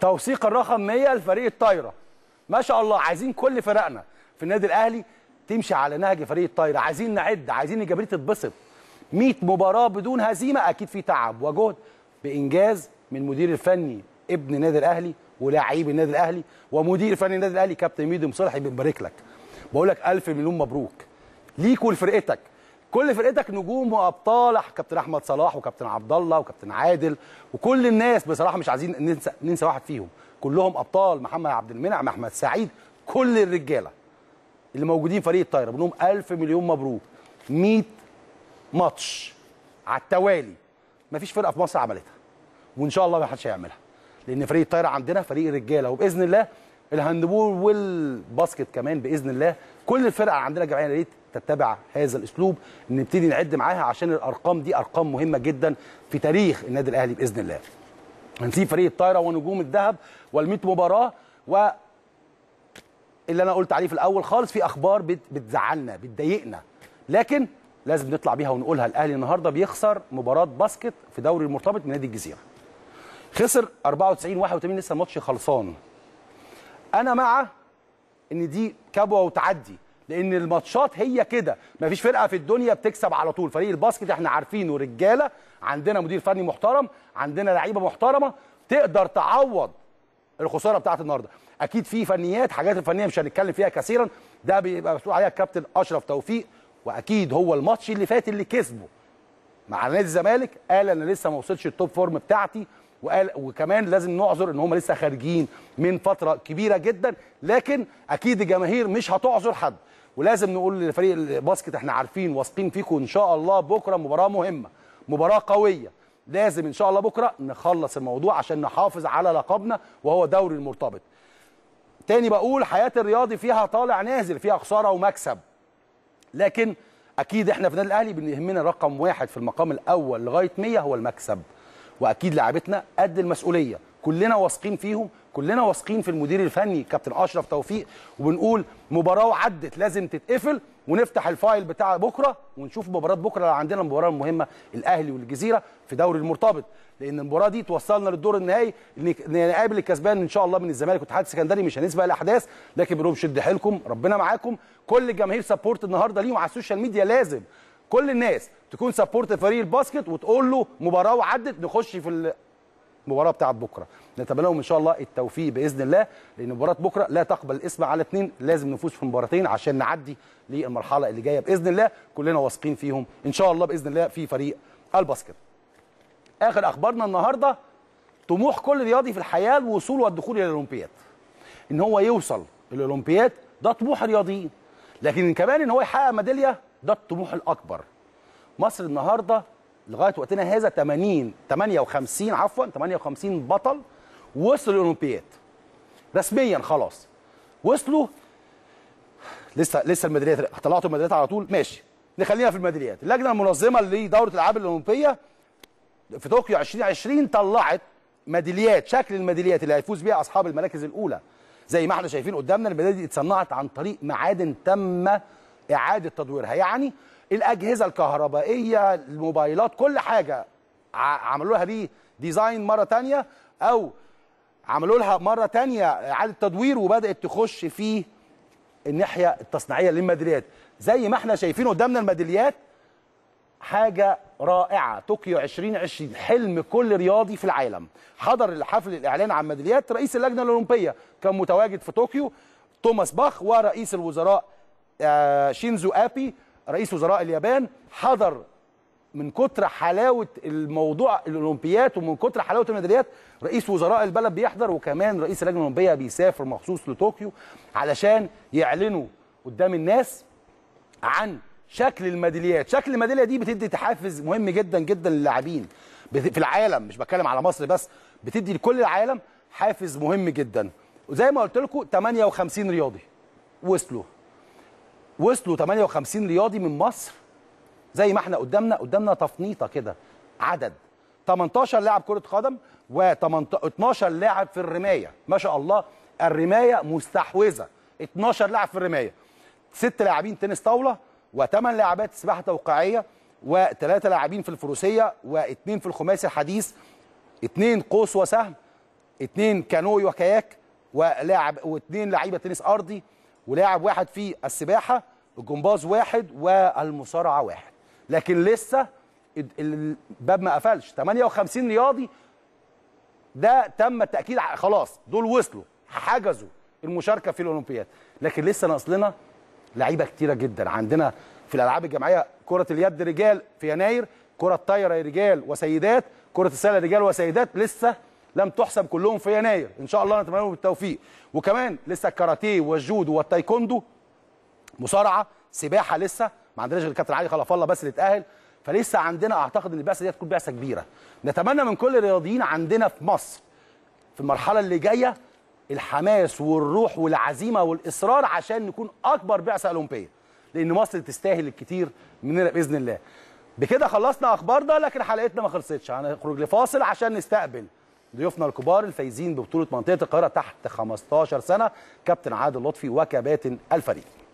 توثيق الرقم 100 لفريق الطايره ما شاء الله عايزين كل فرقنا في النادي الاهلي تمشي على نهج فريق الطايره عايزين نعد عايزين الجبريت تتبسط 100 مباراه بدون هزيمه اكيد في تعب وجهد بانجاز من المدير الفني ابن النادي الاهلي ولاعيب النادي الاهلي ومدير فني النادي الاهلي كابتن ميدو مصلحي بنبارك لك بقول لك الف مليون مبروك ليك ولفرقتك كل فرقتك نجوم وابطال كابتن احمد صلاح وكابتن عبد الله وكابتن عادل وكل الناس بصراحه مش عايزين ننسى ننسى واحد فيهم كلهم ابطال محمد عبد المنعم احمد سعيد كل الرجاله اللي موجودين فريق الطايره بنقول الف مليون مبروك 100 ماتش على التوالي مفيش فرقه في مصر عملتها وان شاء الله ما حدش هيعملها لان فريق الطايره عندنا فريق رجاله وباذن الله الهاندبول والباسكت كمان باذن الله كل الفرقه عندنا جمعيه ريت تتبع هذا الاسلوب نبتدي نعد معاها عشان الارقام دي ارقام مهمه جدا في تاريخ النادي الاهلي باذن الله. هنسيب فريق الطايره ونجوم الذهب وال100 مباراه و اللي انا قلت عليه في الاول خالص في اخبار بتزعلنا بتضايقنا لكن لازم نطلع بيها ونقولها الاهلي النهارده بيخسر مباراه باسكت في دوري المرتبط من نادي الجزيره خسر 94 81 لسه الماتش خلصان انا مع ان دي كبوه وتعدي لان الماتشات هي كده مفيش فرقه في الدنيا بتكسب على طول فريق الباسكت احنا عارفينه رجاله عندنا مدير فني محترم عندنا لعيبه محترمه تقدر تعوض الخساره بتاعت النهارده اكيد في فنيات حاجات الفنيه مش هنتكلم فيها كثيرا ده بيبقى مسؤول عليها الكابتن اشرف توفيق واكيد هو الماتش اللي فات اللي كسبه مع نادي الزمالك قال انا لسه ما وصلتش التوب فورم بتاعتي وقال وكمان لازم نعذر ان هم لسه خارجين من فتره كبيره جدا لكن اكيد الجماهير مش هتعذر حد ولازم نقول لفريق الباسكت احنا عارفين واثقين فيكم ان شاء الله بكره مباراه مهمه مباراه قويه لازم ان شاء الله بكره نخلص الموضوع عشان نحافظ على لقبنا وهو دوري المرتبط تاني بقول حياه الرياضي فيها طالع نازل فيها خساره ومكسب لكن اكيد احنا في النادي الاهلي بنهمنا رقم واحد في المقام الاول لغايه 100 هو المكسب واكيد لاعبتنا قد المسؤوليه كلنا واثقين فيهم كلنا واثقين في المدير الفني كابتن اشرف توفيق وبنقول مباراه وعدت لازم تتقفل ونفتح الفايل بتاع بكره ونشوف مباراه بكره لو عندنا المباراه المهمه الاهلي والجزيره في دوري المرتبط لان المباراه دي توصلنا للدور النهائي نقابل الكسبان ان شاء الله من الزمالك والاتحاد السكندري مش هنسبق الاحداث لكن بنقول شد حيلكم ربنا معاكم كل الجماهير سبورت النهارده ليهم على السوشيال ميديا لازم كل الناس تكون سبورت فريق الباسكت وتقول له مباراه وعدت نخش في المباراه بتاعت بكره نتمنى لهم ان شاء الله التوفيق باذن الله لان مباراه بكره لا تقبل اسم على اثنين لازم نفوز في مباراتين عشان نعدي للمرحله اللي جايه باذن الله كلنا واثقين فيهم ان شاء الله باذن الله في فريق الباسكت اخر اخبارنا النهارده طموح كل رياضي في الحياه الوصول والدخول الى الاولمبياد ان هو يوصل الاولمبياد ده طموح الرياضيين لكن كمان ان هو يحقق ميداليه ده الطموح الاكبر مصر النهارده لغايه وقتنا هذا 80 58 عفوا 58 بطل وصلوا الاولمبياد رسميا خلاص وصلوا لسه لسه الميداليات طلعتوا الميداليات على طول ماشي نخلينا في الميداليات اللجنه المنظمه لدوره الالعاب الاولمبيه في طوكيو 2020 طلعت ميداليات شكل الميداليات اللي هيفوز بيها اصحاب المراكز الاولى زي ما احنا شايفين قدامنا الميداليه دي اتصنعت عن طريق معادن تم اعاده تدويرها يعني الاجهزه الكهربائيه الموبايلات كل حاجه عملوا لها ديزاين مره ثانيه او عملوا لها مره تانية اعاده تدوير وبدات تخش في الناحيه التصنيعيه للميداليات زي ما احنا شايفين قدامنا الميداليات حاجه رائعه طوكيو 2020 حلم كل رياضي في العالم حضر الحفل الاعلان عن ميداليات رئيس اللجنه الاولمبيه كان متواجد في طوكيو توماس باخ ورئيس الوزراء آه، شينزو ابي رئيس وزراء اليابان حضر من كتر حلاوه الموضوع الاولمبيات ومن كتر حلاوه الميداليات رئيس وزراء البلد بيحضر وكمان رئيس اللجنه الاولمبيه بيسافر مخصوص لطوكيو علشان يعلنوا قدام الناس عن شكل الميداليات شكل الميداليه دي بتدي تحفز مهم جدا جدا للاعبين في العالم مش بتكلم على مصر بس بتدي لكل العالم حافز مهم جدا وزي ما قلت لكم 58 رياضي وصلوا وصلوا 58 رياضي من مصر زي ما احنا قدامنا قدامنا تفنيطه كده عدد 18 لاعب كره قدم و12 لاعب في الرمايه ما شاء الله الرمايه مستحوذه 12 لاعب في الرمايه ست لاعبين تنس طاوله وثمان لاعبات سباحه توقيعيه وثلاثه لاعبين في الفروسيه واثنين في الخماسي الحديث اثنين قوس وسهم اثنين كانوي وكاياك ولاعب واثنين لعيبه تنس ارضي ولاعب واحد في السباحه الجمباز واحد والمصارعه واحد لكن لسه الباب ما قفلش 58 رياضي ده تم التاكيد خلاص دول وصلوا حجزوا المشاركه في الاولمبياد لكن لسه ناقص لنا لعيبه كتيره جدا عندنا في الالعاب الجماعيه كره اليد رجال في يناير كره الطايره رجال وسيدات كره السله رجال وسيدات لسه لم تحسب كلهم في يناير ان شاء الله نتمنى لهم التوفيق وكمان لسه الكاراتيه والجودو والتايكوندو مصارعه سباحه لسه ما عندناش غير كابتن علي خلف الله بس اللي اتاهل فلسه عندنا اعتقد ان البعثه دي هتكون بعثه كبيره نتمنى من كل الرياضيين عندنا في مصر في المرحله اللي جايه الحماس والروح والعزيمه والاصرار عشان نكون اكبر بعثه اولمبيه لان مصر تستاهل الكتير مننا باذن الله بكده خلصنا اخبارنا لكن حلقتنا ما خلصتش هنخرج لفاصل عشان نستقبل ضيوفنا الكبار الفايزين ببطوله منطقه القاهره تحت 15 سنه كابتن عادل لطفي وكباتن الفريق